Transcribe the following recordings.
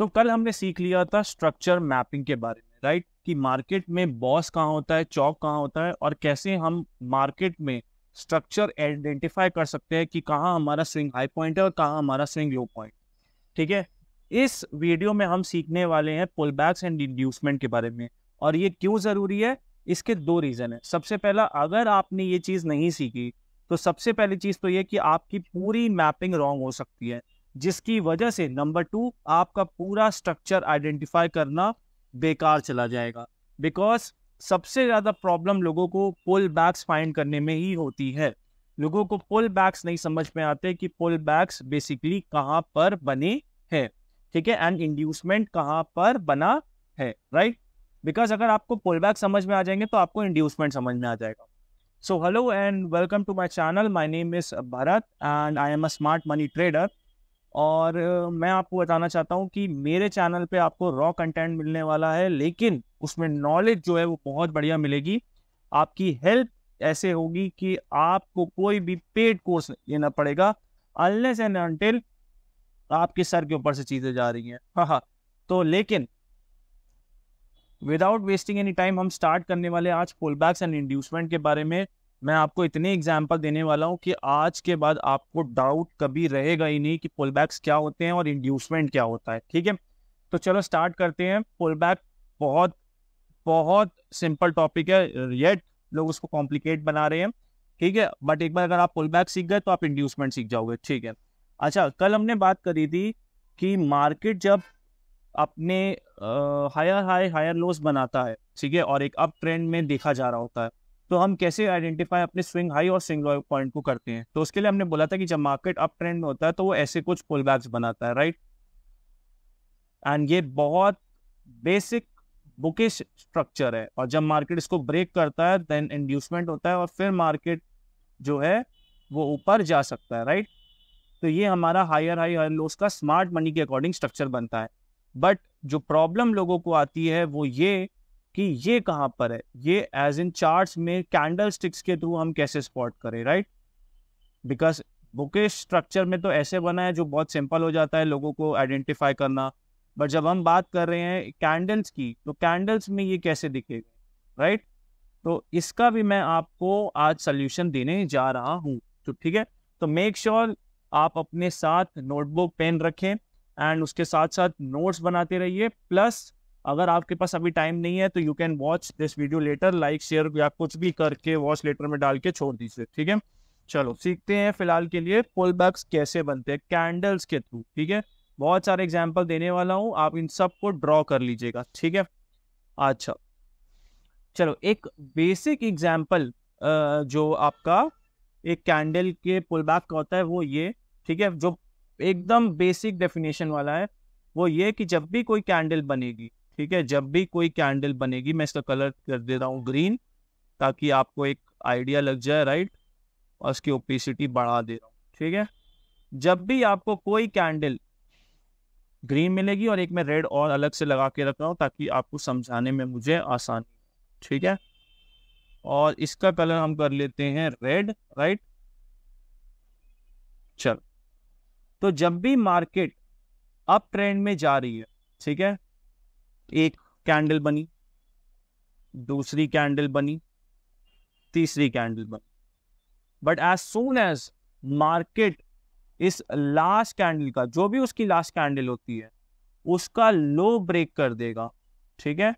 सो so, कल हमने सीख लिया था स्ट्रक्चर मैपिंग के बारे में राइट कि मार्केट में बॉस कहाँ होता है चौक कहाँ होता है और कैसे हम मार्केट में स्ट्रक्चर आइडेंटिफाई कर सकते हैं कि कहाँ हमारा स्विंग हाई पॉइंट है और कहाँ हमारा स्विंग लो पॉइंट ठीक है इस वीडियो में हम सीखने वाले हैं पुल बैक्स एंड इंड्यूसमेंट के बारे में और ये क्यों ज़रूरी है इसके दो रीज़न है सबसे पहला अगर आपने ये चीज़ नहीं सीखी तो सबसे पहली चीज़ तो ये कि आपकी पूरी मैपिंग रॉन्ग हो सकती है जिसकी वजह से नंबर टू आपका पूरा स्ट्रक्चर आइडेंटिफाई करना बेकार चला जाएगा बिकॉज सबसे ज़्यादा प्रॉब्लम लोगों को पुल बैक्स फाइंड करने में ही होती है लोगों को पुल बैक्स नहीं समझ में आते कि पुल बैक्स बेसिकली कहाँ पर बने हैं ठीक है एंड इंड्यूसमेंट कहाँ पर बना है राइट right? बिकॉज अगर आपको पुल बैक समझ में आ जाएंगे तो आपको इंड्यूसमेंट समझ में आ जाएगा so hello and welcome to my channel my name is Bharat and I am a smart money trader और मैं आपको बताना चाहता हूँ कि मेरे चैनल पे आपको रॉ कंटेंट मिलने वाला है लेकिन उसमें नॉलेज जो है वो बहुत बढ़िया मिलेगी आपकी हेल्प ऐसे होगी कि आपको कोई भी पेड कोर्स लेना पड़ेगा अनलेस एंड अनटिल आपके सर के ऊपर से चीज़ें जा रही हैं हाँ हाँ तो लेकिन विदाउट वेस्टिंग एनी टाइम हम स्टार्ट करने वाले आज फुल बैक्स एंड इंड्यूसमेंट के बारे में मैं आपको इतने एग्जाम्पल देने वाला हूँ कि आज के बाद आपको डाउट कभी रहेगा ही नहीं कि पुल बैक्स क्या होते हैं और इंड्यूसमेंट क्या होता है ठीक है तो चलो स्टार्ट करते हैं पुल बैक बहुत बहुत सिंपल टॉपिक है येट लोग उसको कॉम्प्लिकेट बना रहे हैं ठीक है बट एक बार अगर आप पुल बैक सीख गए तो आप इंड्यूसमेंट सीख जाओगे ठीक है अच्छा कल हमने बात करी थी कि मार्केट जब अपने हायर हाई हायर लोस बनाता है ठीक है और एक अप ट्रेंड में देखा जा रहा होता है तो हम कैसे आइडेंटिफाई अपने स्विंग हाई और स्विंग लो पॉइंट को करते हैं तो उसके लिए हमने बोला था कि जब मार्केट अप ट्रेंड में होता है तो वो ऐसे कुछ पुल बनाता है राइट एंड ये बहुत बेसिक बुकिश स्ट्रक्चर है और जब मार्केट इसको ब्रेक करता है देन इंड्यूसमेंट होता है और फिर मार्केट जो है वो ऊपर जा सकता है राइट तो ये हमारा हायर हाई हायर लोस का स्मार्ट मनी के अकॉर्डिंग स्ट्रक्चर बनता है बट जो प्रॉब्लम लोगों को आती है वो ये कि ये कहां पर है ये एज इन चार्ट्स में कैंडल स्टिक्स के थ्रू हम कैसे स्पॉट करें राइट बिकॉज बुके स्ट्रक्चर में तो ऐसे बना है जो बहुत सिंपल हो जाता है लोगों को आइडेंटिफाई करना बट जब हम बात कर रहे हैं कैंडल्स की तो कैंडल्स में ये कैसे दिखेगा राइट तो इसका भी मैं आपको आज सोल्यूशन देने जा रहा हूँ तो ठीक है तो मेक श्योर sure आप अपने साथ नोटबुक पेन रखें एंड उसके साथ साथ नोट्स बनाते रहिए प्लस अगर आपके पास अभी टाइम नहीं है तो you can watch this video later like share या कुछ भी करके वॉच लेटर में डाल के छोड़ दीजिए ठीक है चलो सीखते हैं फिलहाल के लिए पुल बैक्स कैसे बनते हैं कैंडल्स के थ्रू ठीक है बहुत सारे एग्जाम्पल देने वाला हूँ आप इन सब को ड्रॉ कर लीजिएगा ठीक है अच्छा चलो एक बेसिक एग्जाम्पल जो आपका एक कैंडल के पुल बैक का होता है वो ये ठीक है जो एकदम बेसिक डेफिनेशन वाला है वो ये कि जब भी कोई कैंडल बनेगी ठीक है जब भी कोई कैंडल बनेगी मैं इसका कलर कर दे रहा हूँ ग्रीन ताकि आपको एक आइडिया लग जाए राइट और उसकी ओपेसिटी बढ़ा दे रहा हूँ ठीक है जब भी आपको कोई कैंडल ग्रीन मिलेगी और एक मैं रेड और अलग से लगा के रख रहा हूँ ताकि आपको समझाने में मुझे आसान ठीक है और इसका कलर हम कर लेते हैं रेड राइट चल तो जब भी मार्केट अप ट्रेंड में जा रही है ठीक है एक कैंडल बनी दूसरी कैंडल बनी तीसरी कैंडल बनी but as soon as market इस लास्ट कैंडल का जो भी उसकी लास्ट कैंडल होती है उसका लो ब्रेक कर देगा ठीक है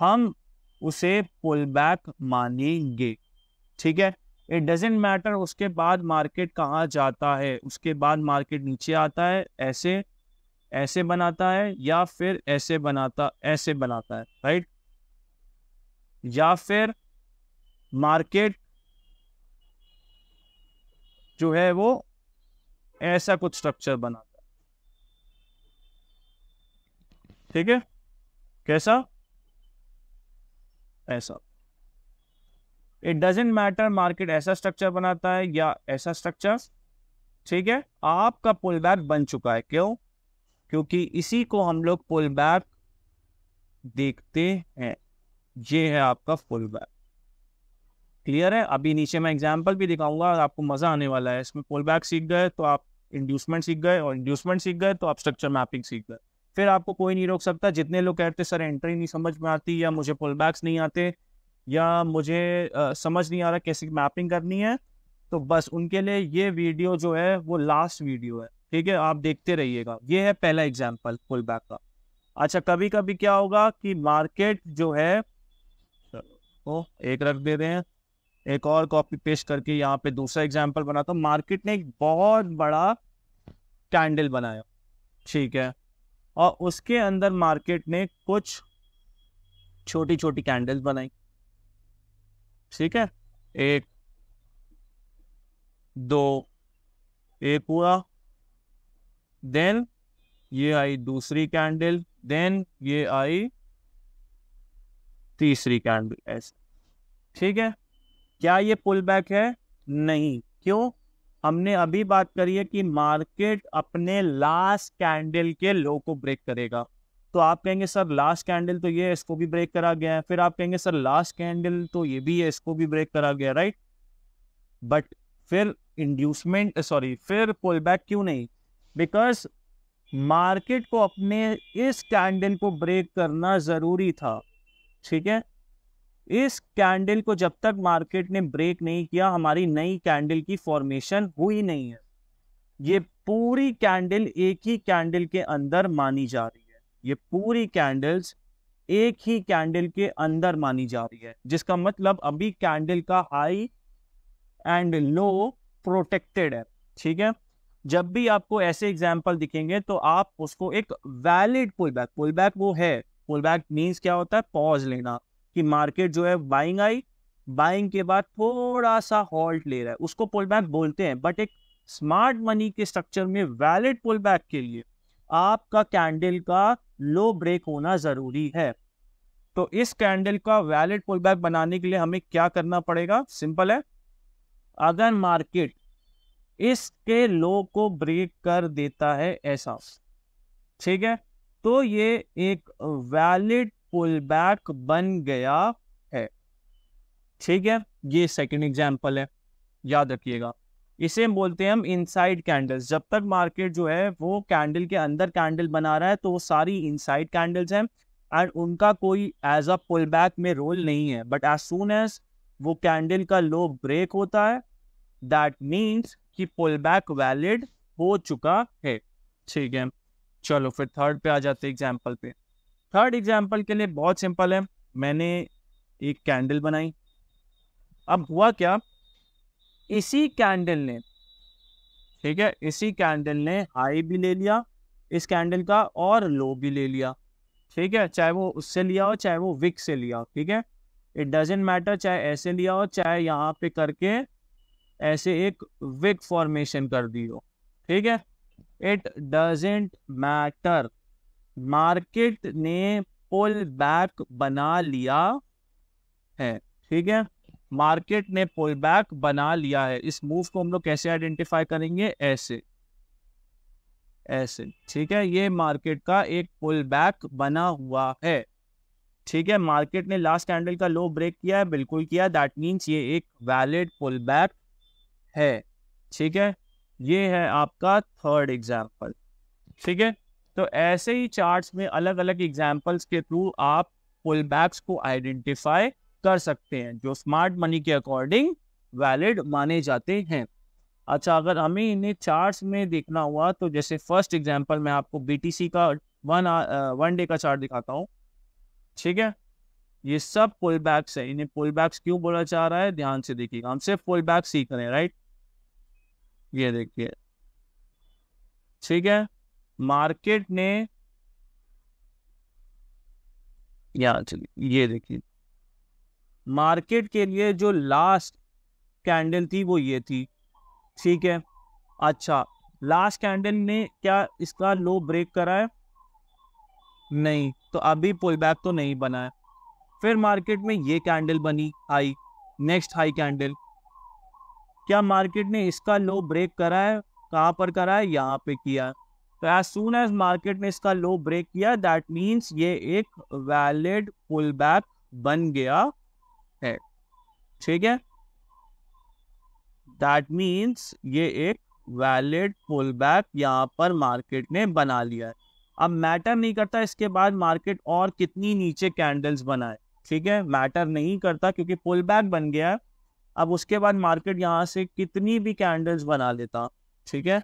हम उसे पुल बैक मानेंगे ठीक है इट डजेंट मैटर उसके बाद मार्केट कहाँ जाता है उसके बाद मार्केट नीचे आता है ऐसे ऐसे बनाता है या फिर ऐसे बनाता ऐसे बनाता है राइट या फिर मार्केट जो है वो ऐसा कुछ स्ट्रक्चर बनाता है ठीक है कैसा ऐसा इट डजेंट मैटर मार्केट ऐसा स्ट्रक्चर बनाता है या ऐसा स्ट्रक्चर ठीक है आपका पुल बैक बन चुका है क्यों क्योंकि इसी को हम लोग पुल बैक देखते हैं ये है आपका पुल बैक क्लियर है अभी नीचे मैं एग्जाम्पल भी दिखाऊंगा और आपको मजा आने वाला है इसमें पुल बैक सीख गए तो आप इंड्यूसमेंट सीख गए और इंड्यूसमेंट सीख गए तो आप स्ट्रक्चर मैपिंग सीख गए फिर आपको कोई नहीं रोक सकता जितने लोग कहते सर एंट्री नहीं समझ में आती या मुझे पुल बैक्स नहीं आते या मुझे आ, समझ नहीं आ रहा कैसे मैपिंग करनी है तो बस उनके लिए ये वीडियो जो है वो लास्ट वीडियो है ठीक है आप देखते रहिएगा ये है पहला एग्जाम्पल पुल बैक का अच्छा कभी कभी क्या होगा कि मार्केट जो है ओ एक रख दे रहे हैं एक और कॉपी पेस्ट करके यहाँ पे दूसरा एग्जाम्पल बनाता हूँ मार्केट ने एक बहुत बड़ा कैंडल बनाया ठीक है और उसके अंदर मार्केट ने कुछ छोटी छोटी कैंडल्स बनाई ठीक है एक दो एक हुआ देन ये आई दूसरी कैंडल देन ये आई तीसरी कैंडल ऐसे ठीक है क्या ये पुल बैक है नहीं क्यों हमने अभी बात करी है कि मार्केट अपने लास्ट कैंडल के लो को ब्रेक करेगा तो आप कहेंगे सर लास्ट कैंडल तो ये है इसको भी ब्रेक करा गया है फिर आप कहेंगे सर लास्ट कैंडल तो ये भी है इसको भी ब्रेक करा गया राइट बट फिर इंड्यूसमेंट सॉरी फिर पुल बैक क्यों नहीं बिकॉज मार्केट को अपने इस कैंडल को ब्रेक करना ज़रूरी था ठीक है इस कैंडल को जब तक मार्केट ने ब्रेक नहीं किया हमारी नई कैंडल की फॉर्मेशन हुई नहीं है ये पूरी कैंडल एक ही कैंडल के अंदर मानी जा रही है ये पूरी कैंडल्स एक ही कैंडल के अंदर मानी जा रही है जिसका मतलब अभी कैंडल का हाई एंड लो प्रोटेक्टेड है ठीक है जब भी आपको ऐसे एग्जाम्पल दिखेंगे तो आप उसको एक valid pull back pull back वो है पुल बैक मीन्स क्या होता है पॉज लेना कि मार्केट जो है बाइंग आई बाइंग के बाद थोड़ा सा हॉल्ट ले रहा है उसको पुल बैक बोलते हैं बट एक स्मार्ट मनी के स्ट्रक्चर में वैलिड पुल बैक के लिए आपका कैंडल का लो ब्रेक होना जरूरी है तो इस कैंडल का वैलिड पुल बैक बनाने के लिए हमें क्या करना पड़ेगा सिंपल है अगर मार्केट इसके लो को ब्रेक कर देता है ऐसा ठीक है तो ये एक वैलिड पुल बैक बन गया है ठीक है ये सेकंड एग्जांपल है याद रखिएगा इसे बोलते हैं हम इनसाइड कैंडल्स जब तक मार्केट जो है वो कैंडल के अंदर कैंडल बना रहा है तो वो सारी इनसाइड कैंडल्स हैं एंड उनका कोई एज अ पुल बैक में रोल नहीं है बट एज सुन एज वो कैंडल का लो ब्रेक होता है दैट मीन्स कि पुल बैक वैलिड हो चुका है ठीक है चलो फिर थर्ड पे आ जाते एग्जाम्पल पे थर्ड एग्जाम्पल के लिए बहुत सिंपल है मैंने एक कैंडल बनाई अब हुआ क्या इसी कैंडल ने ठीक है इसी कैंडल ने हाई भी ले लिया इस कैंडल का और लो भी ले लिया ठीक है चाहे वो उससे लिया हो चाहे वो विक से लिया हो ठीक है इट डजेंट मैटर चाहे ऐसे लिया हो चाहे यहाँ पे करके ऐसे एक विग फॉर्मेशन कर दियो ठीक है इट डजेंट मैटर मार्केट ने पुल बैक बना लिया है ठीक है मार्केट ने पुल बैक बना लिया है इस मूव को हम लोग कैसे आइडेंटिफाई करेंगे ऐसे ऐसे ठीक है ये मार्केट का एक पुल बैक बना हुआ है ठीक है मार्केट ने लास्ट कैंडल का लो ब्रेक किया है बिल्कुल किया दैट मीन्स ये एक वैलिड पुल बैक है ठीक है ये है आपका थर्ड एग्जाम्पल ठीक है तो ऐसे ही चार्ट्स में अलग अलग एग्जाम्पल्स के थ्रू आप पुल बैक्स को आइडेंटिफाई कर सकते हैं जो स्मार्ट मनी के अकॉर्डिंग वैलिड माने जाते हैं अच्छा अगर हमें इन्हें चार्ट्स में देखना हुआ तो जैसे फर्स्ट एग्जाम्पल मैं आपको सी का वन वन डे का चार्ट दिखाता हूँ ठीक है ये सब पुल बैक्स है इन्हें पुल बैक्स क्यों बोला जा रहा है ध्यान से देखिएगा हम सिर्फ पुल बैक सीख रहे हैं राइट ये देखिए ठीक है मार्केट ने यहाँ चलिए ये देखिए मार्केट के लिए जो लास्ट कैंडल थी वो ये थी ठीक है अच्छा लास्ट कैंडल ने क्या इसका लो ब्रेक करा है नहीं तो अभी पुल बैक तो नहीं बना है फिर मार्केट में ये कैंडल बनी आई नेक्स्ट हाई कैंडल क्या मार्केट ने इसका लो ब्रेक करा है कहाँ पर करा है यहाँ पे किया तो एज सुन एज मार्केट ने इसका लो ब्रेक किया दैट मीन्स ये एक वैलिड पुल बैक बन गया है ठीक है दैट मीन्स ये एक वैलिड पुल बैक यहाँ पर मार्केट ने बना लिया है अब मैटर नहीं करता इसके बाद मार्केट और कितनी नीचे कैंडल्स बनाए ठीक है मैटर नहीं करता क्योंकि पुल बैक बन गया है अब उसके बाद मार्केट यहाँ से कितनी भी कैंडल्स बना लेता ठीक है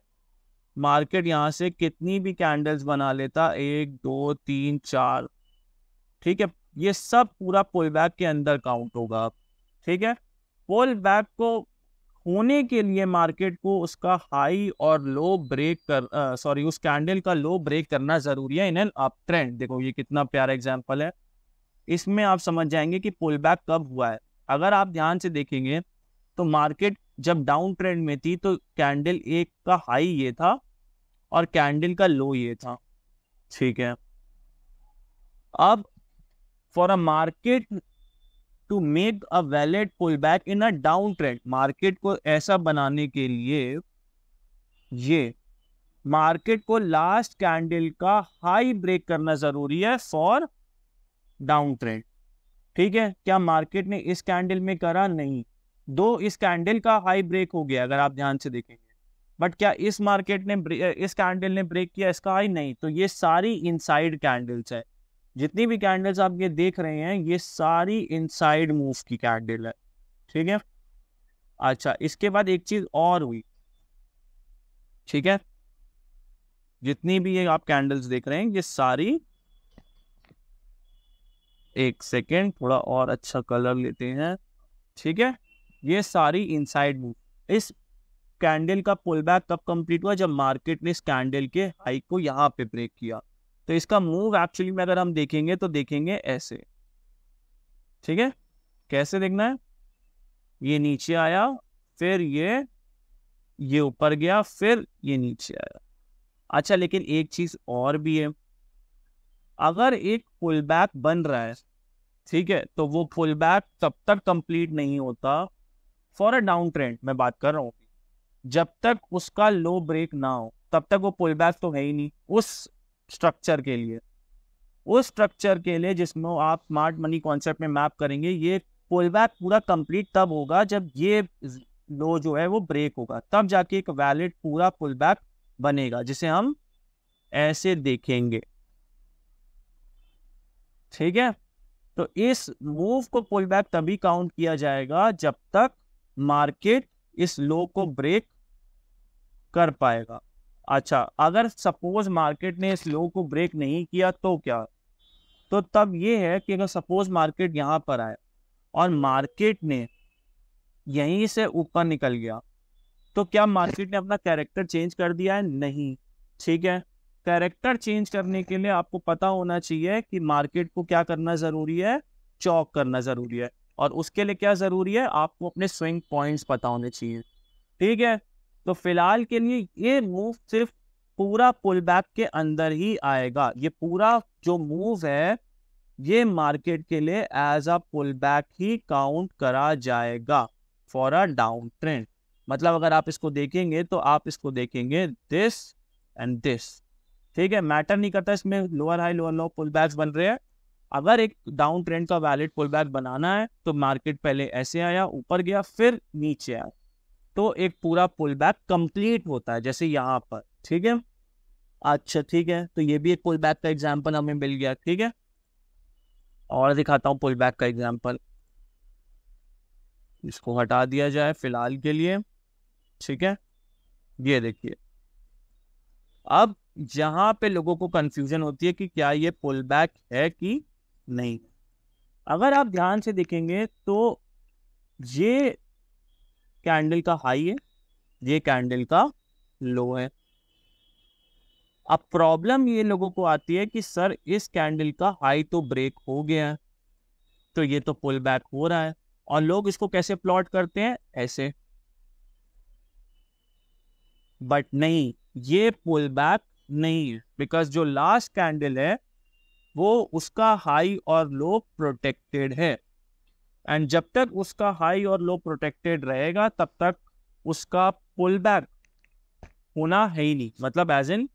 मार्केट यहाँ से कितनी भी कैंडल्स बना लेता एक दो तीन चार ठीक है ये सब पूरा पुल बैक के अंदर काउंट होगा ठीक है पुल बैक को होने के लिए मार्केट को उसका हाई और लो ब्रेक कर सॉरी उस कैंडल का लो ब्रेक करना ज़रूरी है इन एन अप ट्रेंड देखो ये कितना प्यारा एग्जाम्पल है इसमें आप समझ जाएंगे कि पुल बैक कब हुआ है अगर आप ध्यान से देखेंगे तो मार्केट जब डाउन ट्रेंड में थी तो कैंडल एक का हाई ये था और कैंडल का लो ये था ठीक है अब for a market to make a valid pull back in a down trend market को ऐसा बनाने के लिए ये मार्केट को लास्ट कैंडल का हाई ब्रेक करना जरूरी है फॉर डाउन ट्रेंड ठीक है क्या मार्केट ने इस कैंडल में करा नहीं दो इस कैंडल का हाई ब्रेक हो गया अगर आप ध्यान से देखेंगे बट क्या इस मार्केट ने इस कैंडल ने ब्रेक किया इसका हाई नहीं तो ये सारी इनसाइड कैंडल्स है जितनी भी कैंडल्स आप ये देख रहे हैं ये सारी इनसाइड मूव की कैंडल है ठीक है अच्छा इसके बाद एक चीज और हुई ठीक है जितनी भी ये आप कैंडल्स देख रहे हैं ये सारी एक सेकेंड थोड़ा और अच्छा कलर लेते हैं ठीक है ये सारी इनसाइड मूव इस कैंडल का पुल बैक कब कंप्लीट हुआ जब मार्केट ने इस कैंडल के हाई को यहाँ पे ब्रेक किया तो इसका मूव एक्चुअली में अगर हम देखेंगे तो देखेंगे ऐसे ठीक है कैसे देखना है ये नीचे आया फिर ये ये ऊपर गया फिर ये नीचे आया अच्छा लेकिन एक चीज और भी है अगर एक पुल बैक बन रहा है ठीक है तो वो पुल बैक तब तक कंप्लीट नहीं होता फॉर अ डाउन ट्रेंड मैं बात कर रहा हूँ जब तक उसका लो ब्रेक ना हो तब तक वो पुल बैक तो है ही नहीं उस स्ट्रक्चर के लिए उस स्ट्रक्चर के लिए जिसमें आप स्मार्ट मनी कॉन्सेप्ट में मैप करेंगे ये पुल बैक पूरा कंप्लीट तब होगा जब ये लो जो है वो ब्रेक होगा तब जाके एक वैलिड पूरा पुल बैक बनेगा जिसे हम ऐसे देखेंगे ठीक है तो इस मूव को पुल बैक तभी काउंट किया जाएगा जब तक मार्केट इस लो को ब्रेक कर पाएगा अच्छा अगर सपोज मार्केट ने इस लो को ब्रेक नहीं किया तो क्या तो तब ये है कि अगर सपोज मार्केट यहाँ पर आए और मार्केट ने यहीं से ऊपर निकल गया तो क्या मार्केट ने अपना कैरेक्टर चेंज कर दिया है नहीं ठीक है कैरेक्टर चेंज करने के लिए आपको पता होना चाहिए कि मार्केट को क्या करना ज़रूरी है चौक करना ज़रूरी है और उसके लिए क्या ज़रूरी है आपको अपने स्विंग पॉइंट्स पता होने चाहिए ठीक है तो फिलहाल के लिए ये मूव सिर्फ पूरा पुल बैक के अंदर ही आएगा ये पूरा जो मूव है ये मार्केट के लिए एज अ पुल बैक ही काउंट करा जाएगा फॉर अ डाउन ट्रेंड मतलब अगर आप इसको देखेंगे तो आप इसको देखेंगे दिस एंड दिस ठीक है मैटर नहीं करता इसमें lower high lower low pull back बन रहे हैं अगर एक डाउन ट्रेंड का वैलिड पुल बैक बनाना है तो मार्केट पहले ऐसे आया ऊपर गया फिर नीचे आया तो एक पूरा पुल बैक कंप्लीट होता है जैसे यहाँ पर ठीक है अच्छा ठीक है तो ये भी एक पुल बैक का एग्जाम्पल हमें मिल गया ठीक है और दिखाता हूँ पुल बैक का एग्जाम्पल इसको हटा दिया जाए फिलहाल के लिए ठीक है ये देखिए अब जहां पे लोगों को कंफ्यूजन होती है कि क्या ये पुल बैक है कि नहीं अगर आप ध्यान से देखेंगे तो ये कैंडल का हाई है ये कैंडल का लो है अब प्रॉब्लम ये लोगों को आती है कि सर इस कैंडल का हाई तो ब्रेक हो गया है तो ये तो पुल बैक हो रहा है और लोग इसको कैसे प्लॉट करते हैं ऐसे बट नहीं ये पुल बैक नहीं है बिकॉज जो लास्ट कैंडल है वो उसका हाई और लो प्रोटेक्टेड है एंड जब तक उसका हाई और लो प्रोटेक्टेड रहेगा तब तक उसका पुल बैक होना है ही नहीं मतलब एज इन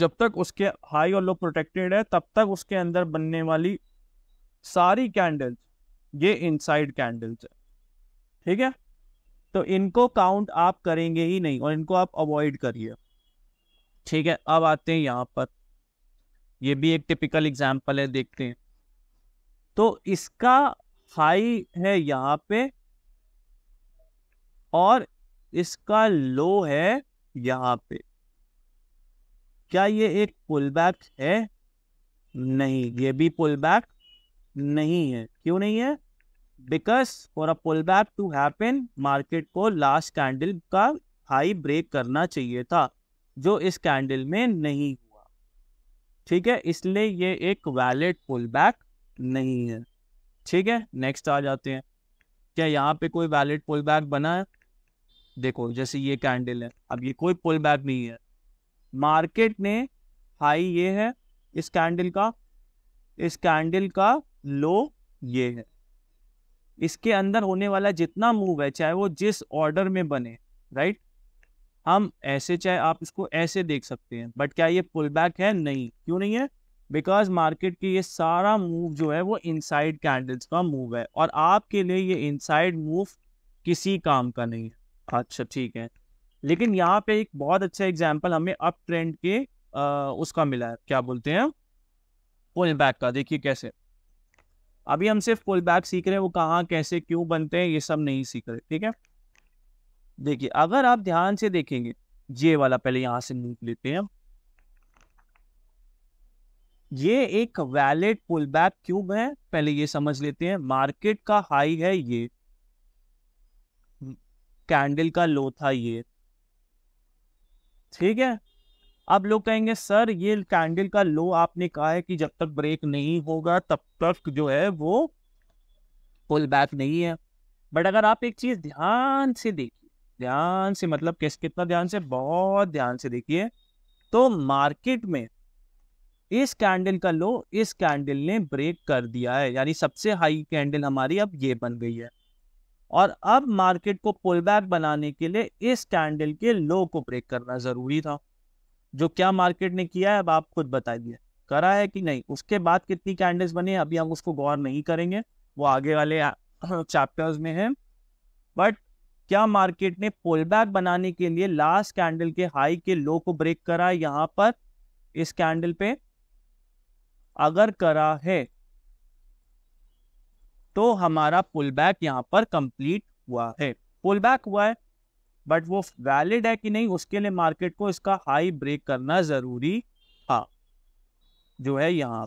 जब तक उसके हाई और लो प्रोटेक्टेड है तब तक उसके अंदर बनने वाली सारी कैंडल्स ये इनसाइड कैंडल्स है ठीक है तो इनको काउंट आप करेंगे ही नहीं और इनको आप अवॉइड करिए ठीक है अब आते हैं यहाँ पर ये भी एक टिपिकल एग्जाम्पल है देखते हैं तो इसका हाई है यहाँ पे और इसका लो है यहाँ पे क्या ये एक पुल बैक है नहीं ये भी पुल बैक नहीं है क्यों नहीं है because for a pull back to happen market को लास्ट कैंडल का हाई ब्रेक करना चाहिए था जो इस कैंडल में नहीं हुआ ठीक है इसलिए ये एक वैलिड पुल बैक नहीं है ठीक है नेक्स्ट आ जाते हैं क्या यहाँ पे कोई वैलिड पुल बैक बना है देखो जैसे ये कैंडल है अब ये कोई पुल बैक नहीं है मार्केट ने हाई ये है इस कैंडल का इस कैंडल का लो ये है इसके अंदर होने वाला जितना मूव है चाहे वो जिस ऑर्डर में बने राइट हम ऐसे चाहे आप इसको ऐसे देख सकते हैं बट क्या ये पुल बैक है नहीं क्यों नहीं है बिकॉज मार्केट की ये सारा मूव जो है वो इनसाइड कैंडल्स का मूव है और आपके लिए ये इनसाइड मूव किसी काम का नहीं है अच्छा ठीक है लेकिन यहाँ पे एक बहुत अच्छा एग्जाम्पल हमें अप ट्रेंड के आ, उसका मिला है क्या बोलते हैं पुल बैक का देखिए कैसे अभी हम सिर्फ पुल बैक सीख रहे हैं वो कहाँ कैसे क्यों बनते हैं ये सब नहीं सीख रहे ठीक है देखिए अगर आप ध्यान से देखेंगे ये वाला पहले यहां से लिख लेते हैं ये एक वैलिड पुल बैक क्यूब है पहले ये समझ लेते हैं मार्केट का हाई है ये कैंडल का लो था ये ठीक है अब लोग कहेंगे सर ये कैंडल का लो आपने कहा है कि जब तक ब्रेक नहीं होगा तब तक जो है वो पुल बैक नहीं है बट अगर आप एक चीज ध्यान से देखिए ध्यान से मतलब किस कितना ध्यान से बहुत ध्यान से देखिए तो मार्केट में इस कैंडल का लो इस कैंडल ने ब्रेक कर दिया है यानी सबसे हाई कैंडल हमारी अब ये बन गई है और अब मार्केट को पुल बैक बनाने के लिए इस कैंडल के लो को ब्रेक करना ज़रूरी था जो क्या मार्केट ने किया है अब आप खुद बता दिए करा है कि नहीं उसके बाद कितनी कैंडल्स बने अभी हम उसको गौर नहीं करेंगे वो आगे वाले चैप्टर्स में है बट क्या मार्केट ने पुल बैक बनाने के लिए लास्ट कैंडल के हाई के लो को ब्रेक करा है यहां पर इस कैंडल पे अगर करा है तो हमारा पुल बैक यहां पर कंप्लीट हुआ है पुल बैक हुआ है बट वो वैलिड है कि नहीं उसके लिए मार्केट को इसका हाई ब्रेक करना जरूरी था जो है यहां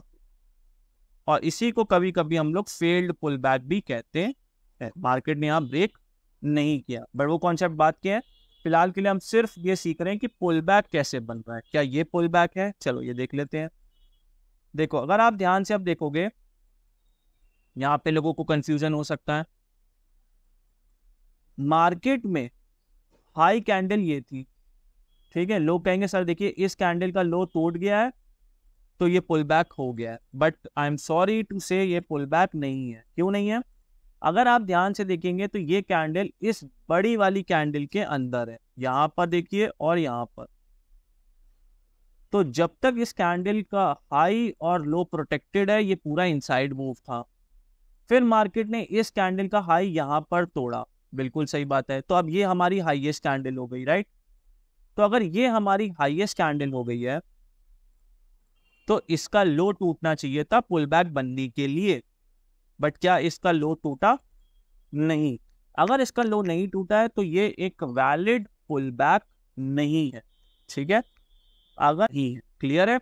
और इसी को कभी कभी हम लोग फेल्ड पुल बैक भी कहते हैं मार्केट ने यहां ब्रेक नहीं किया बट वो कॉन्सेप्ट बात क्या है फिलहाल के लिए हम सिर्फ ये सीख रहे हैं कि पुल बैक कैसे बन रहा है क्या ये पुल बैक है चलो ये देख लेते हैं देखो अगर आप ध्यान से आप देखोगे यहाँ पे लोगों को कंफ्यूजन हो सकता है मार्केट में हाई कैंडल ये थी ठीक है लोग कहेंगे सर देखिए इस कैंडल का लो टूट गया है तो ये पुल बैक हो गया है but I am sorry to say ये पुल बैक नहीं है क्यों नहीं है अगर आप ध्यान से देखेंगे तो ये कैंडल इस बड़ी वाली कैंडल के अंदर है यहां पर देखिए और यहां पर तो जब तक इस कैंडल का हाई और लो प्रोटेक्टेड है ये पूरा इनसाइड मूव था फिर मार्केट ने इस कैंडल का हाई यहां पर तोड़ा बिल्कुल सही बात है तो अब ये हमारी हाईएस्ट कैंडल हो गई राइट तो अगर ये हमारी हाईएस्ट कैंडल हो गई है तो इसका लो टूटना चाहिए था पुल बैक बनने के लिए बट क्या इसका लो टूटा नहीं अगर इसका लो नहीं टूटा है तो ये एक वैलिड पुल बैक नहीं है ठीक है अगर ही क्लियर है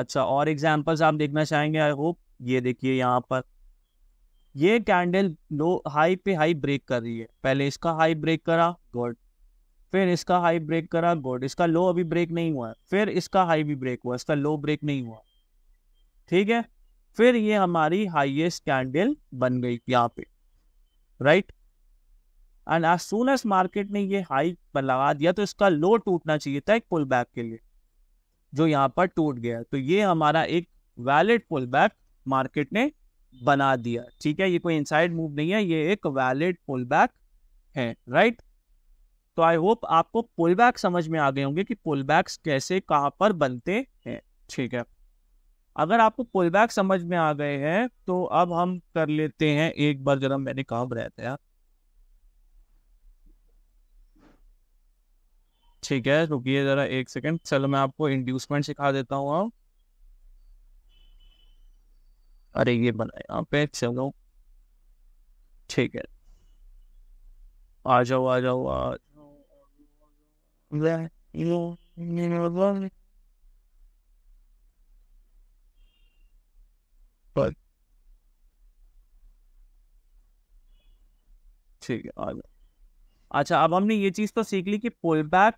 अच्छा और एग्जाम्पल्स आप देखना चाहेंगे आई होप ये देखिए यहाँ पर ये कैंडल लो हाई पे हाई ब्रेक कर रही है पहले इसका हाई ब्रेक करा गुड फिर इसका हाई ब्रेक करा गुड इसका लो अभी ब्रेक नहीं हुआ है फिर इसका हाई भी ब्रेक हुआ इसका लो ब्रेक नहीं हुआ ठीक है फिर ये हमारी हाईएस्ट कैंडल बन गई यहाँ पे right and as soon as market ने ये हाई लगा दिया तो इसका लो टूटना चाहिए था एक पुल बैक के लिए जो यहाँ पर टूट गया तो ये हमारा एक वैलिड पुल बैक मार्केट ने बना दिया ठीक है ये कोई इनसाइड मूव नहीं है ये एक वैलिड पुल बैक है राइट तो आई होप आपको पुल बैक समझ में आ गए होंगे कि पुल बैक्स कैसे कहाँ पर बनते हैं ठीक है अगर आपको पुल बैक समझ में आ गए हैं तो अब हम कर लेते हैं एक बार जरा मैंने काम रहते हैं ठीक है रुकिए जरा एक सेकंड चलो मैं आपको इंड्यूसमेंट सिखा देता हूँ अरे ये बनाए यहाँ पे चलो ठीक है आ जाओ आ जाओ आ जाओ but ठीक है अच्छा अब हमने ये चीज़ तो सीख ली कि पुल बैक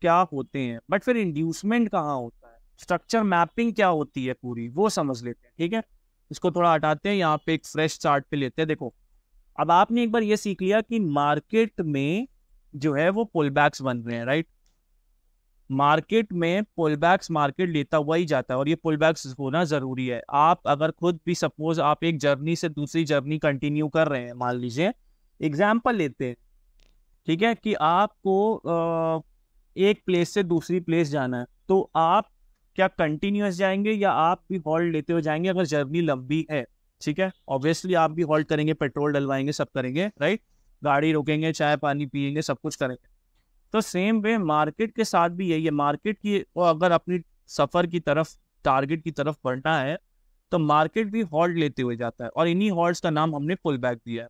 क्या होते हैं बट फिर इंड्यूसमेंट कहाँ होता है स्ट्रक्चर मैपिंग क्या होती है पूरी वो समझ लेते हैं ठीक है इसको थोड़ा हटाते हैं यहाँ पे एक फ्रेश चार्ट पे लेते हैं देखो अब आपने एक बार ये सीख लिया कि मार्केट में जो है वो पुल बैक्स बन रहे हैं राइट मार्केट में पुल मार्केट लेता हुआ ही जाता है और ये पुल होना ज़रूरी है आप अगर खुद भी सपोज आप एक जर्नी से दूसरी जर्नी कंटिन्यू कर रहे हैं मान लीजिए एग्जाम्पल लेते हैं ठीक है कि आपको एक प्लेस से दूसरी प्लेस जाना है तो आप क्या कंटिन्यूस जाएंगे या आप भी हॉल्ट लेते हुए जाएंगे अगर जर्नी लंबी है ठीक है ऑब्वियसली आप भी हॉल्ट करेंगे पेट्रोल डलवाएंगे सब करेंगे राइट गाड़ी रोकेंगे चाय पानी पियेंगे सब कुछ करेंगे तो सेम वे मार्केट के साथ भी यही है मार्केट की को अगर अपनी सफ़र की तरफ टारगेट की तरफ बढ़ना है तो मार्केट भी हॉल्ट लेते हुए जाता है और इन्हीं हॉल्ट का नाम हमने पुल बैक दिया है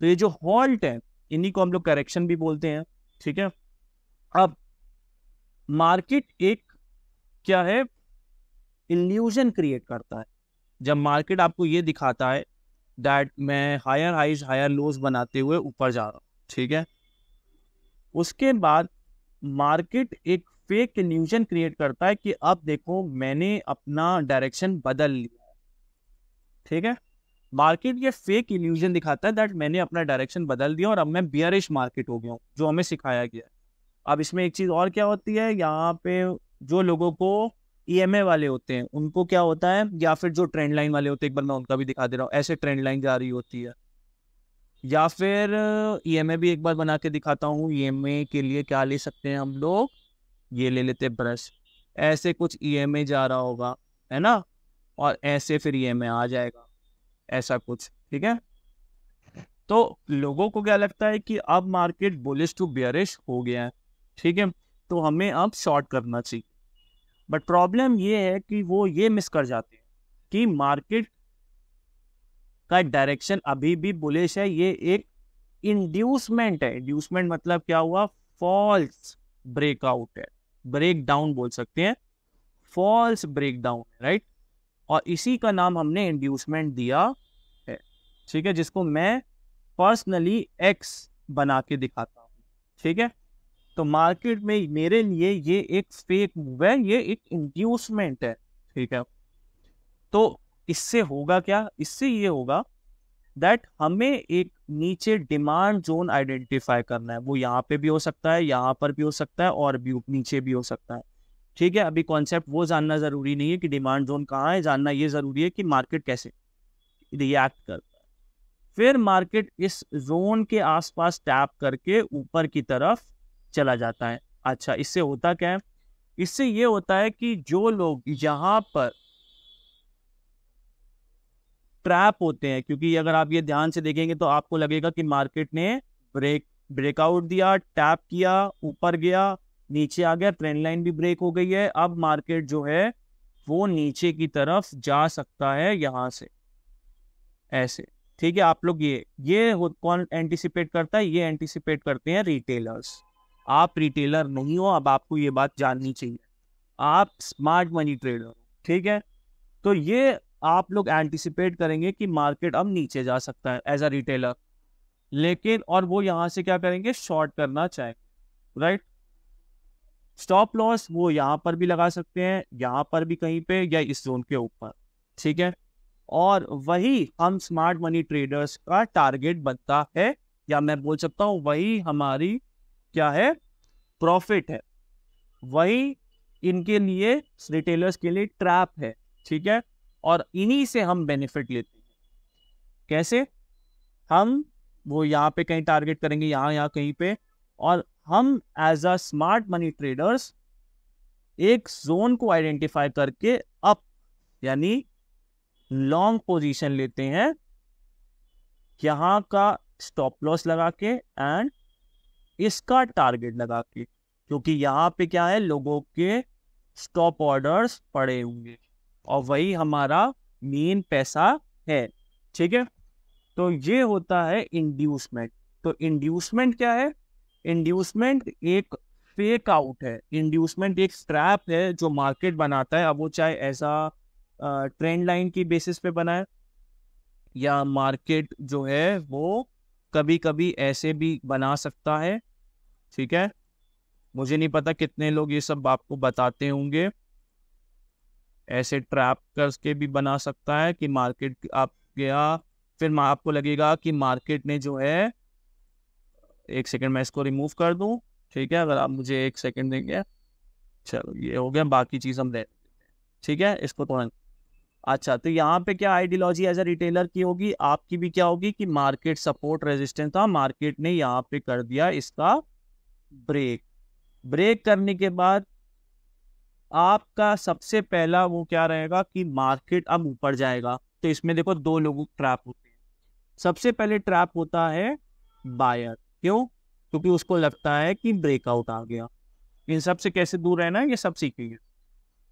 तो ये जो हॉल्ट है इन्हीं को हम लोग करेक्शन भी बोलते हैं ठीक है अब मार्केट एक क्या है इल्यूजन क्रिएट करता है जब मार्केट आपको ये दिखाता है दैट मैं हायर हाइज हायर लोज बनाते हुए ऊपर जा रहा हूँ ठीक है उसके बाद मार्केट एक फेक न्यूजन क्रिएट करता है कि अब देखो मैंने अपना डायरेक्शन बदल लिया ठीक है मार्केट ये फेक इल्यूजन दिखाता है दैट मैंने अपना डायरेक्शन बदल दिया और अब मैं बियरिश मार्केट हो गया हूँ जो हमें सिखाया गया है अब इसमें एक चीज़ और क्या होती है यहाँ पे जो लोगों को ई e वाले होते हैं उनको क्या होता है या फिर जो ट्रेंड लाइन वाले होते हैं एक बार मैं उनका भी दिखा दे रहा हूँ ऐसे ट्रेंड लाइन जा रही होती है या फिर ई भी एक बार बना के दिखाता हूँ ई के लिए क्या ले सकते हैं हम लोग ये ले लेते ब्रश ऐसे कुछ ई e जा रहा होगा है ना और ऐसे फिर ई e आ जाएगा ऐसा कुछ ठीक है तो लोगों को क्या लगता है कि अब मार्केट बुलिश टू बियरिश हो गया है ठीक है तो हमें अब शॉर्ट करना चाहिए बट प्रॉब्लम ये है कि वो ये मिस कर जाते हैं कि मार्केट का डायरेक्शन अभी भी बुलिश है ये एक इंड्यूसमेंट है इंड्यूसमेंट मतलब क्या हुआ फॉल्स ब्रेकआउट है ब्रेक डाउन बोल सकते हैं फॉल्स ब्रेक डाउन राइट और इसी का नाम हमने इंड्यूसमेंट दिया है ठीक है जिसको मैं पर्सनली एक्स बना के दिखाता हूँ ठीक है तो मार्केट में मेरे लिए ये एक फेक मूव है ये एक इंड्यूसमेंट है ठीक है तो इससे होगा क्या इससे ये होगा दैट हमें एक नीचे डिमांड जोन आइडेंटिफाई करना है वो यहाँ पे भी हो सकता है यहाँ पर भी हो सकता है और भी नीचे भी हो सकता है ठीक है अभी कॉन्सेप्ट वो जानना जरूरी नहीं है कि डिमांड जोन कहाँ है जानना ये जरूरी है कि मार्केट कैसे रिएक्ट करता है फिर मार्केट इस जोन के आसपास टैप करके ऊपर की तरफ चला जाता है अच्छा इससे होता क्या है इससे ये होता है कि जो लोग यहाँ पर ट्रैप होते हैं क्योंकि अगर आप ये ध्यान से देखेंगे तो आपको लगेगा कि मार्केट ने ब्रेक ब्रेकआउट दिया टैप किया ऊपर गया नीचे आ गया ट्रेंड लाइन भी ब्रेक हो गई है अब मार्केट जो है वो नीचे की तरफ जा सकता है यहां से ऐसे ठीक है आप लोग ये ये कौन एंटिसिपेट करता है ये एंटिसिपेट करते हैं रिटेलर्स आप रिटेलर नहीं हो अब आपको ये बात जाननी चाहिए आप स्मार्ट मनी ट्रेडर हो ठीक है तो ये आप लोग एंटिसिपेट करेंगे कि मार्केट अब नीचे जा सकता है एज अ रिटेलर लेकिन और वो यहां से क्या करेंगे शॉर्ट करना चाहेंगे राइट स्टॉप लॉस वो यहां पर भी लगा सकते हैं यहां पर भी कहीं पे या इस जोन के ऊपर ठीक है और वही हम स्मार्ट मनी ट्रेडर्स का टारगेट बनता है या मैं बोल सकता हूँ वही हमारी क्या है प्रॉफिट है वही इनके लिए रिटेलर्स के लिए ट्रैप है ठीक है और इन्हीं से हम बेनिफिट लेते हैं कैसे हम वो यहाँ पे कहीं टारगेट करेंगे यहाँ यहाँ कहीं पे और हम as a smart money traders एक जोन को आइडेंटिफाई करके अप यानी लॉन्ग पोजीशन लेते हैं यहाँ का स्टॉप लॉस लगा के एंड इसका टारगेट लगा के क्योंकि यहाँ पे क्या है लोगों के स्टॉप ऑर्डर्स पड़े होंगे और वही हमारा मेन पैसा है ठीक है तो ये होता है इंड्यूसमेंट तो इंड्यूसमेंट क्या है इंड्यूसमेंट एक फेक आउट है इंड्यूसमेंट एक स्ट्रैप है जो मार्केट बनाता है अब वो चाहे ऐसा ट्रेंड लाइन की बेसिस पे बनाए या मार्केट जो है वो कभी कभी ऐसे भी बना सकता है ठीक है मुझे नहीं पता कितने लोग ये सब आपको बताते होंगे ऐसे ट्रैप करके भी बना सकता है कि मार्केट आप गया फिर आपको लगेगा कि मार्केट ने जो है एक सेकंड मैं इसको रिमूव कर दूं ठीक है अगर आप मुझे एक सेकंड देंगे चलो ये हो गया बाकी चीज़ हम दे ठीक है इसको थोड़ा अच्छा तो यहाँ पे क्या आइडियोलॉजी एज ए रिटेलर की होगी आपकी भी क्या होगी कि मार्केट सपोर्ट रेजिस्टेंस था मार्केट ने यहाँ पे कर दिया इसका ब्रेक ब्रेक करने के बाद आपका सबसे पहला वो क्या रहेगा कि मार्केट अब ऊपर जाएगा तो इसमें देखो दो लोग ट्रैप होते हैं सबसे पहले ट्रैप होता है बायर क्यों क्योंकि उसको लगता है कि ब्रेकआउट आ गया इन सब से कैसे दूर रहना है ये सब सीखेंगे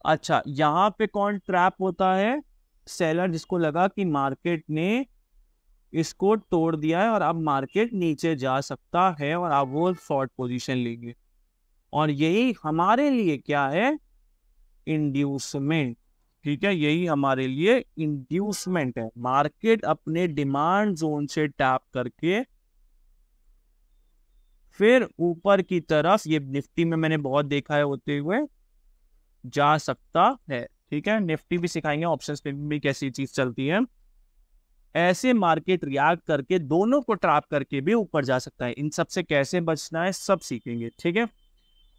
अच्छा यहाँ पे कौन ट्रैप होता है सेलर जिसको लगा कि मार्केट ने इसको तोड़ दिया है और अब मार्केट नीचे जा सकता है और अब वो शॉर्ट पोजीशन लेंगे और यही हमारे लिए क्या है इंड्यूसमेंट ठीक है यही हमारे लिए इंड्यूसमेंट है मार्केट अपने डिमांड जोन से टैप करके फिर ऊपर की तरफ ये निफ्टी में मैंने बहुत देखा है होते हुए जा सकता है ठीक है निफ्टी भी सिखाएंगे ऑप्शंस पे भी कैसी चीज चलती है ऐसे मार्केट रिएक्ट करके दोनों को ट्रैप करके भी ऊपर जा सकता है इन सबसे कैसे बचना है सब सीखेंगे ठीक है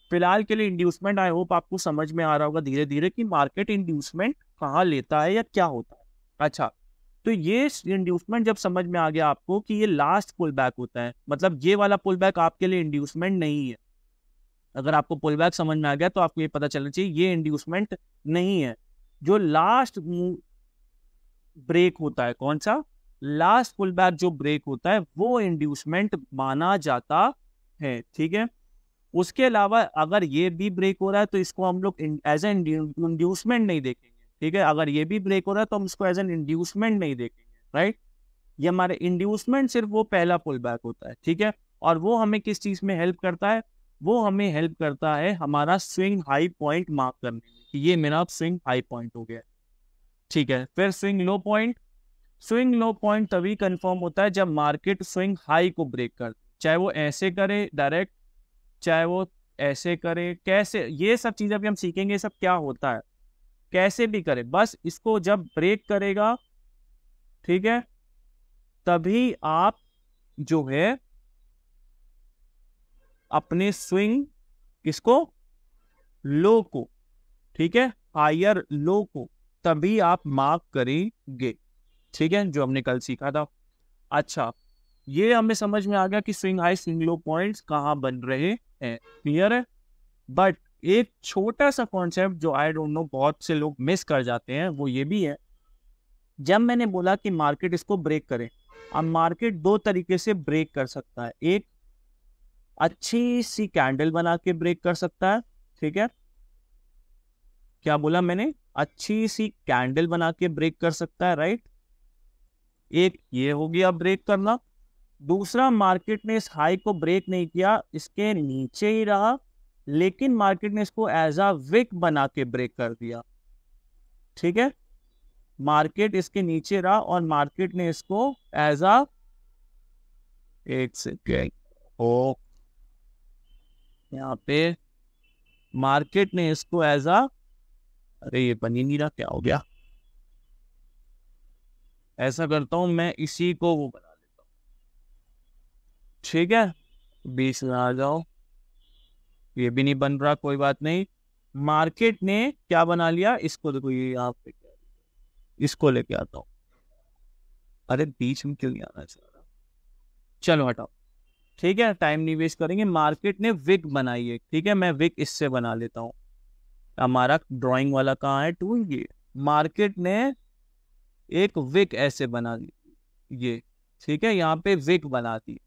फिलहाल के लिए इंड्यूसमेंट आई होप आपको समझ में आ रहा होगा धीरे धीरे कि मार्केट इंड्यूसमेंट कहाँ लेता है या क्या होता है अच्छा तो ये इंड्यूसमेंट जब समझ में आ गया आपको कि ये लास्ट पुल बैक होता है मतलब ये वाला पुल बैक आपके लिए इंड्यूसमेंट नहीं है अगर आपको पुल बैक समझ में आ गया तो आपको ये पता चलना चाहिए ये इंड्यूसमेंट नहीं है जो लास्ट ब्रेक होता है कौन सा लास्ट पुल बैक जो ब्रेक होता है वो इंड्यूसमेंट माना जाता है ठीक है उसके अलावा अगर ये भी ब्रेक हो रहा है तो इसको हम लोग एज एन इंड्यूसमेंट नहीं देखेंगे ठीक है अगर ये भी ब्रेक हो रहा है तो हम इसको एज एन इंड्यूसमेंट नहीं देखेंगे राइट ये हमारे इंड्यूसमेंट सिर्फ वो पहला पुल बैक होता है ठीक है और वो हमें किस चीज़ में हेल्प करता है वो हमें हेल्प करता है हमारा स्विंग हाई पॉइंट मार्क करने में कि ये मेरा स्विंग हाई पॉइंट हो गया ठीक है फिर swing low point swing low point तभी कंफर्म होता है जब मार्केट स्विंग हाई को ब्रेक कर चाहे वो ऐसे करे डायरेक्ट चाहे वो ऐसे करे कैसे ये सब चीज़ें भी हम सीखेंगे सब क्या होता है कैसे भी करे बस इसको जब ब्रेक करेगा ठीक है तभी आप जो है अपने स्विंग किसको लो को ठीक है हायर लो को तभी आप मार्क करेंगे ठीक है जो हमने कल सीखा था अच्छा ये हमें समझ में आ गया कि swing high swing low points कहाँ बन रहे हैं क्लियर है बट एक छोटा सा कॉन्सेप्ट जो आई डोंट नो बहुत से लोग मिस कर जाते हैं वो ये भी है जब मैंने बोला कि मार्केट इसको ब्रेक करे अब मार्केट दो तरीके से ब्रेक कर सकता है एक अच्छी सी कैंडल बना के ब्रेक कर सकता है ठीक है क्या बोला मैंने अच्छी सी कैंडल बना के ब्रेक कर सकता है राइट एक ये हो गया ब्रेक करना दूसरा मार्केट ने इस हाई को ब्रेक नहीं किया इसके नीचे ही रहा लेकिन मार्केट ने इसको एज अ विक बना के ब्रेक कर दिया ठीक है मार्केट इसके नीचे रहा और मार्केट ने इसको एज अ एक सेकेंड ओ यहाँ पे मार्केट ने इसको एज अ अरे ये बनी नहीं रहा क्या हो गया ऐसा करता हूं मैं इसी को वो बना ठीक है बीस आ जाओ ये भी नहीं बन रहा कोई बात नहीं मार्केट ने क्या बना लिया इसको देखो ये आप इसको लेके आता हूं अरे बीच में क्यों नहीं आना चाह रहा चलो हटाओ ठीक है टाइम नहीं वेस्ट करेंगे मार्केट ने विक बनाई है ठीक है मैं विक इससे बना लेता हूँ हमारा ड्राइंग वाला कहाँ है टूल ये मार्केट ने एक विक ऐसे बना ली ये ठीक है यहाँ पे विक बना दी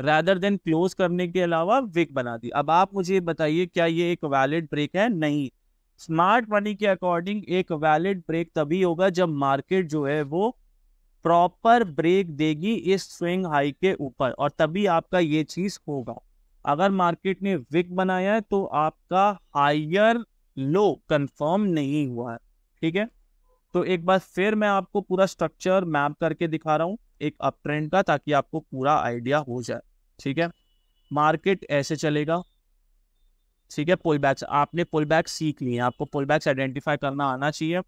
रैदर देन क्लोज करने के अलावा विक बना दी अब आप मुझे बताइए क्या ये एक वैलिड ब्रेक है नहीं स्मार्ट मनी के अकॉर्डिंग एक वैलिड ब्रेक तभी होगा जब मार्केट जो है वो प्रॉपर ब्रेक देगी इस स्विंग हाई के ऊपर और तभी आपका ये चीज होगा अगर मार्केट ने विक बनाया है तो आपका हायर लो कंफर्म नहीं हुआ है ठीक है तो एक बार फिर मैं आपको पूरा स्ट्रक्चर मैप करके दिखा रहा हूँ एक अप ट्रेंड का ताकि आपको पूरा आइडिया हो जाए ठीक है मार्केट ऐसे चलेगा ठीक है पुल बैक्स आपने पुल बैक सीख लिए आपको पुल बैक्स आइडेंटिफाई करना आना चाहिए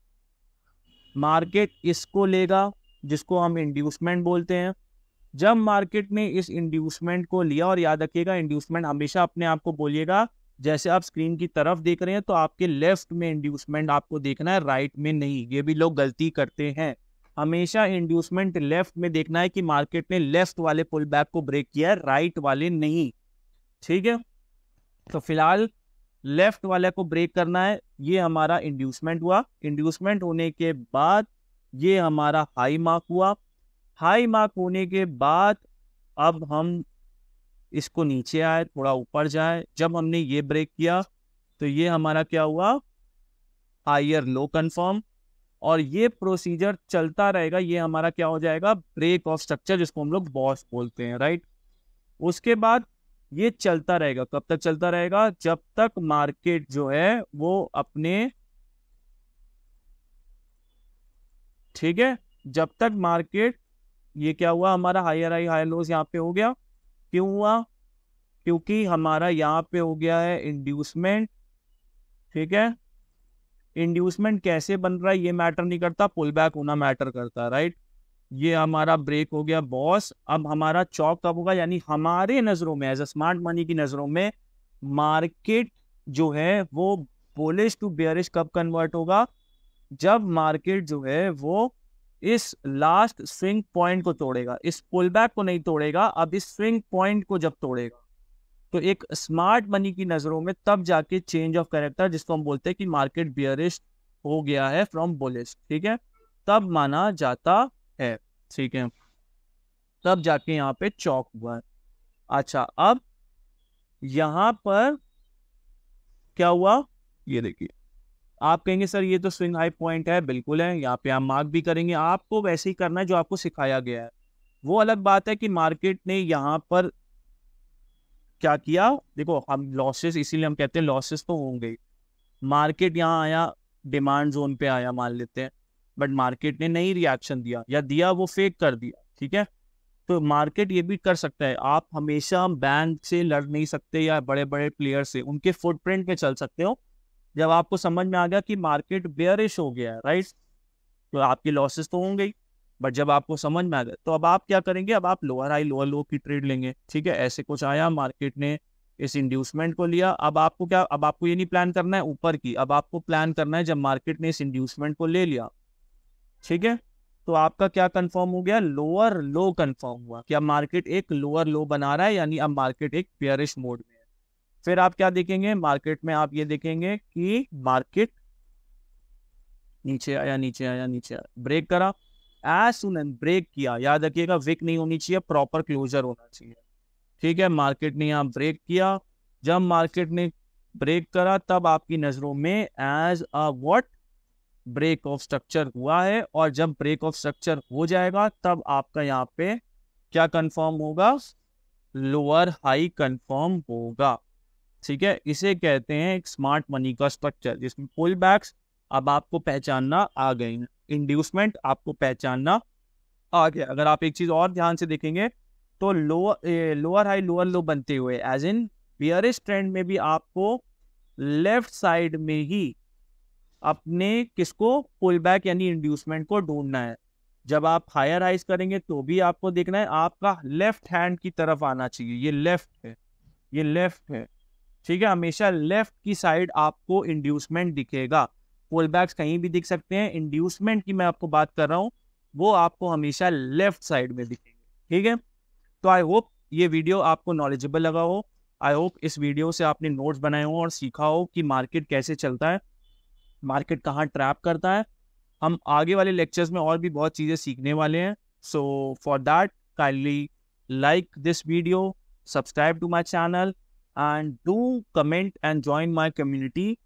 मार्केट इसको लेगा जिसको हम इंड्यूसमेंट बोलते हैं जब मार्केट ने इस इंड्यूसमेंट को लिया और याद रखिएगा इंड्यूसमेंट हमेशा अपने आप को बोलिएगा जैसे आप स्क्रीन की तरफ देख रहे हैं तो आपके लेफ्ट में इंड्यूसमेंट आपको देखना है राइट में नहीं ये भी लोग गलती करते हैं हमेशा इंड्यूसमेंट लेफ्ट में देखना है कि मार्केट ने लेफ्ट वाले पुल बैक को ब्रेक किया है राइट वाले नहीं ठीक है तो फिलहाल लेफ्ट वाले को ब्रेक करना है ये हमारा इंड्यूसमेंट हुआ इंड्यूसमेंट होने के बाद ये हमारा हाई मार्क हुआ हाई मार्क होने के बाद अब हम इसको नीचे आए थोड़ा ऊपर जाए जब हमने ये ब्रेक किया तो ये हमारा क्या हुआ हायर लो कन्फर्म और ये प्रोसीजर चलता रहेगा ये हमारा क्या हो जाएगा ब्रेक ऑफ स्ट्रक्चर जिसको हम लोग बॉस बोलते हैं राइट उसके बाद ये चलता रहेगा कब तक चलता रहेगा जब तक मार्केट जो है वो अपने ठीक है जब तक मार्केट ये क्या हुआ हमारा हायर हाई हायर लोस यहाँ पे हो गया क्यों हुआ क्योंकि हमारा यहाँ पे हो गया है इंड्यूसमेंट ठीक है इंड्यूसमेंट कैसे बन रहा है ये मैटर नहीं करता पुल बैक होना मैटर करता है राइट ये हमारा ब्रेक हो गया बॉस अब हमारा चौक कब होगा यानी हमारे नज़रों में एज अ स्मार्ट मनी की नज़रों में मार्केट जो है वो बोलिश टू बियरिश कब कन्वर्ट होगा जब मार्केट जो है वो इस लास्ट स्विंग पॉइंट को तोड़ेगा इस पुल बैक को नहीं तोड़ेगा अब इस स्विंग पॉइंट को जब तोड़ेगा तो एक स्मार्ट मनी की नज़रों में तब जाके चेंज ऑफ कैरेक्टर जिसको हम बोलते हैं कि मार्केट बियरिस्ट हो गया है फ्रॉम बुलिस ठीक है तब माना जाता है ठीक है तब जाके यहाँ पे चौक हुआ है अच्छा अब यहां पर क्या हुआ ये देखिए आप कहेंगे सर ये तो स्विंग हाई पॉइंट है बिल्कुल है यहाँ पे आप मार्क भी करेंगे आपको वैसे ही करना है जो आपको सिखाया गया है वो अलग बात है कि मार्केट ने यहाँ पर क्या किया देखो हम लॉसेस इसीलिए हम कहते हैं लॉसेस तो होंगे मार्केट यहाँ आया डिमांड जोन पे आया मान लेते हैं बट मार्केट ने नहीं रिएक्शन दिया या दिया वो फेक कर दिया ठीक है तो मार्केट ये भी कर सकता है आप हमेशा बैंक से लड़ नहीं सकते या बड़े बड़े प्लेयर से उनके फुटप्रिंट पे चल सकते हो जब आपको समझ में आ गया कि मार्केट बेयरिश हो गया है राइट तो आपकी लॉसेस तो होंगे ही बट जब आपको समझ में आ गया तो अब आप क्या करेंगे अब आप लोअर हाई लोअर लो की ट्रेड लेंगे ठीक है ऐसे कुछ आया मार्केट ने इस इंड्यूसमेंट को लिया अब आपको क्या अब आपको ये नहीं प्लान करना है ऊपर की अब आपको प्लान करना है जब मार्केट ने इस इंड्यूसमेंट को ले लिया ठीक है तो आपका क्या कंफर्म हो गया लोअर लो कंफर्म हुआ क्या मार्केट एक लोअर लो बना रहा है यानी अब मार्केट एक पेयरिश मोड में फिर आप क्या देखेंगे मार्केट में आप ये देखेंगे कि मार्केट नीचे आया नीचे आया नीचे आया ब्रेक करा एज सुन एंड ब्रेक किया याद रखिएगा विक नहीं होनी चाहिए प्रॉपर क्लोजर होना चाहिए ठीक है मार्केट ने यहाँ ब्रेक किया जब मार्केट ने ब्रेक करा तब आपकी नजरों में as a what break of structure हुआ है और जब ब्रेक ऑफ स्ट्रक्चर हो जाएगा तब आपका यहाँ पे क्या कंफर्म होगा लोअर हाई कंफर्म होगा ठीक है इसे कहते हैं एक स्मार्ट मनी का स्ट्रक्चर जिसमें पुल बैक्स अब आपको पहचानना आ गए इंड्यूसमेंट आपको पहचानना आ गया अगर आप एक चीज़ और ध्यान से देखेंगे तो lower lower high lower low बनते हुए एज इन बियरिस्ट ट्रेंड में भी आपको लेफ्ट साइड में ही अपने किसको पुल बैक यानी इंड्यूसमेंट को ढूंढना है जब आप हायर हाइज करेंगे तो भी आपको देखना है आपका लेफ्ट हैंड की तरफ आना चाहिए ये लेफ्ट है ये लेफ्ट है ठीक है हमेशा लेफ्ट की साइड आपको इंड्यूसमेंट दिखेगा पोल बैग्स कहीं भी दिख सकते हैं इंड्यूसमेंट की मैं आपको बात कर रहा हूँ वो आपको हमेशा लेफ्ट साइड में दिखेंगे ठीक है तो आई होप ये वीडियो आपको नॉलेजेबल लगा हो आई होप इस वीडियो से आपने नोट्स बनाए हो और सीखा हो कि मार्केट कैसे चलता है मार्केट कहाँ ट्रैप करता है हम आगे वाले लेक्चर्स में और भी बहुत चीज़ें सीखने वाले हैं so for that kindly like this video subscribe to my channel and do comment and join my community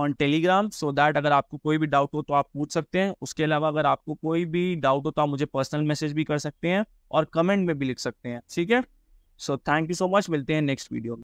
on Telegram so that अगर आपको कोई भी डाउट हो तो आप पूछ सकते हैं उसके अलावा अगर आपको कोई भी डाउट हो तो आप मुझे पर्सनल मैसेज भी कर सकते हैं और कमेंट में भी लिख सकते हैं ठीक है so thank you so much मिलते हैं नेक्स्ट वीडियो में